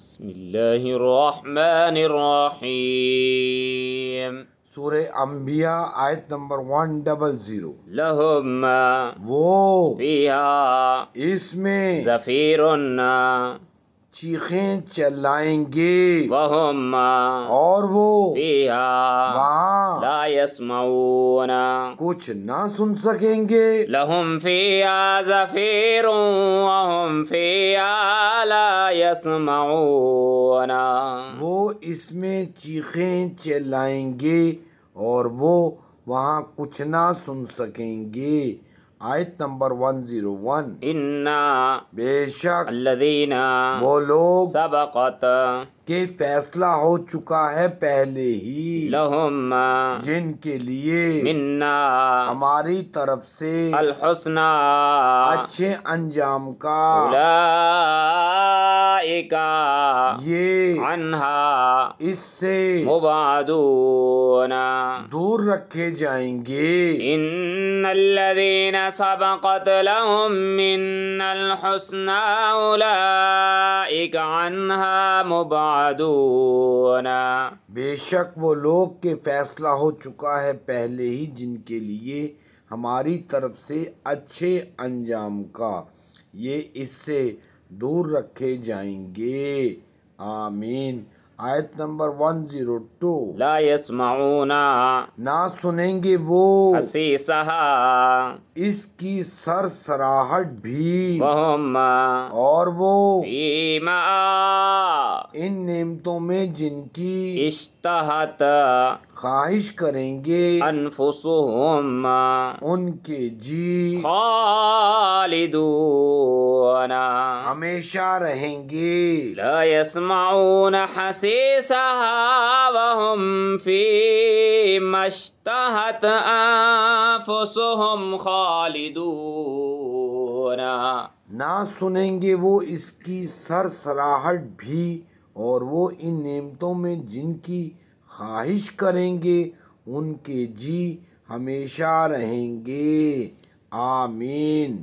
بسم اللہ الرحمن الرحیم سورہ انبیاء آیت نمبر ون ڈبل زیرو لہ مو اس میں زفیرن چیخیں چلائیں گے وہم اور وہ وہاں لا مئونا کچھ نہ سن سکیں گے لہم فیہا زفیر وہم فیہا لا مونا وہ اس میں چیخیں چلائیں گے اور وہ وہاں کچھ نہ سن سکیں گے آیت نمبر ون زیرو ون بے شک الذین وہ لوگ سبقت کے فیصلہ ہو چکا ہے پہلے ہی لہم جن کے لیے منا ہماری طرف سے الحسنہ اچھے انجام کا یہ عنہا اس سے مبادون دور رکھے جائیں گے ان الذین سبقت لهم من الحسن اولئیک عنہا مبادون بے شک وہ لوگ کے فیصلہ ہو چکا ہے پہلے ہی جن کے لیے ہماری طرف سے اچھے انجام کا یہ اس سے دور رکھے جائیں گے Amen. آیت نمبر ون زیرو ٹو نہ سنیں گے وہ حسیسہا اس کی سر سراہٹ بھی وہم اور وہ فیما ان نعمتوں میں جن کی اشتہت خواہش کریں گے انفوسو ان کے جی ہمیشہ رہیں گے لا یسمعون حسیسہا سہاو فی مشتحت خالدون نہ سنیں گے وہ اس کی سر سراہٹ بھی اور وہ ان نعمتوں میں جن کی خواہش کریں گے ان کے جی ہمیشہ رہیں گے آمین